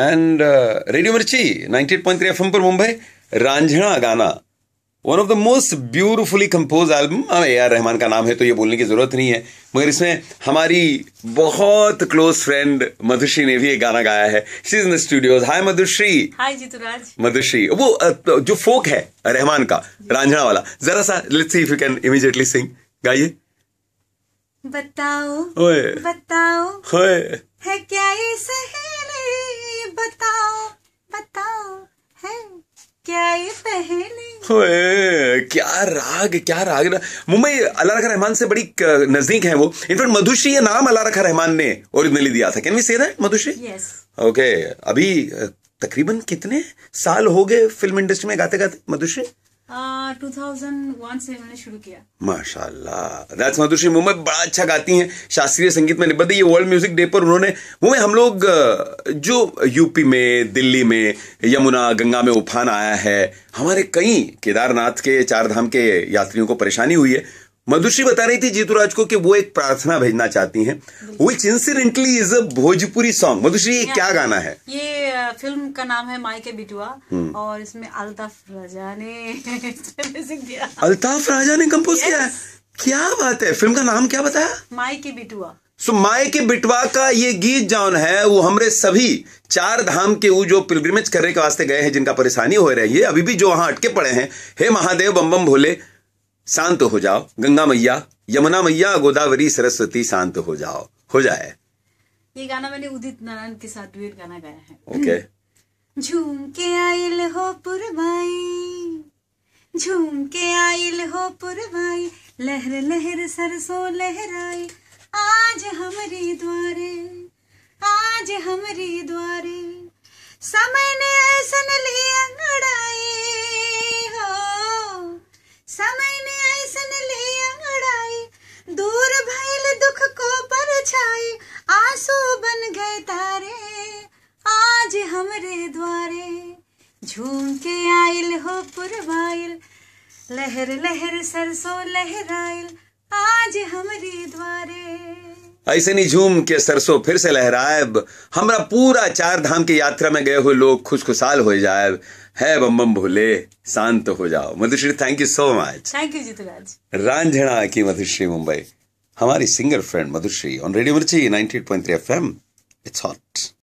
And radio मिर्ची 98.3 FM पर मुंबई रांझणा गाना one of the most beautifully composed album A R Rahman का नाम है तो ये बोलने की जरूरत नहीं है मगर इसमें हमारी बहुत क्लोज फ्रेंड मधुश्री ने भी एक गाना गाया है she is in studios hi Madhushree hi Jeeturaj Madhushree वो तो, जो फोक है रहमान का रांझणा वाला जरा सा let's see if you can immediately sing गाइए बताओ ओए बताओ ओए है क्या ये सही क्या राग क्या राग ना मुंबई अल्लाह रखा रहमान से बड़ी नजदीक है वो इनफैक्ट मधुश्री ये नाम अल्लाह रखा रहमान ने ओरिजिनली दिया था can we say that Madhushree okay अभी तकरीबन कितने साल हो गए फिल्म इंडस्ट्री में गाते गाते मधुश्री Uh, माशाल्लाह माधुश्री मुंबई बड़ा अच्छा गाती हैं शास्त्रीय संगीत में निबद्ध ये वर्ल्ड म्यूजिक डे पर उन्होंने मुंबई हम लोग uh, जो यूपी में दिल्ली में यमुना गंगा में उफान आया है हमारे कई केदारनाथ के चार धाम के यात्रियों को परेशानी हुई है मधुश्री बता रही थी जीतूराज को कि वो एक प्रार्थना भेजना चाहती हैं which incidentally is a Bhojpuri song Madhushree ये क्या गाना है ये फिल्म का नाम है माई के बिटुआ हम्म। और इसमें अल्ताफ राजा ने दिया अल्ताफ राजा ने कंपोज किया है क्या बात है फिल्म का नाम क्या बताया माई के बिटुआ सो माए के बिटवा का ये गीत जौन है वो हमरे सभी चार धाम के वो जो पिलग्रिमेज करने के वास्ते गए हैं जिनका परेशानी हो रही है अभी भी जो वहां अटके पड़े हैं हे महादेव बम बम भोले शांत हो जाओ गंगा मैया यमुना मैया गोदावरी सरस्वती शांत हो जाओ हो जाए ये गाना मैंने उदित नारायण के साथ डुएट गाना गाया है ओके झूम के आइल हो पुरवाई झूम के आइल हो पुरवाई लहर लहर सरसो लहराई आज हमारी द्वारे आज हमारी द्वारे समय ने ऐसा लिया आज हमरे द्वारे झूम के आयल हो पुरवाइल लहर लहर सरसो लहराइल आज हमरे द्वारे ऐसे नहीं झूम के सरसों फिर से लहराएब हमरा पूरा चार धाम की यात्रा में गए हुए लोग खुश खुशहाल हो जाए है बम बम भूले शांत हो जाओ Madhushree thank you so much thank you Jeeturaj Raanjhanaa की मधुश्री मुंबई हमारी singer friend Madhushree on radio Mirchi ninety point three F M it's hot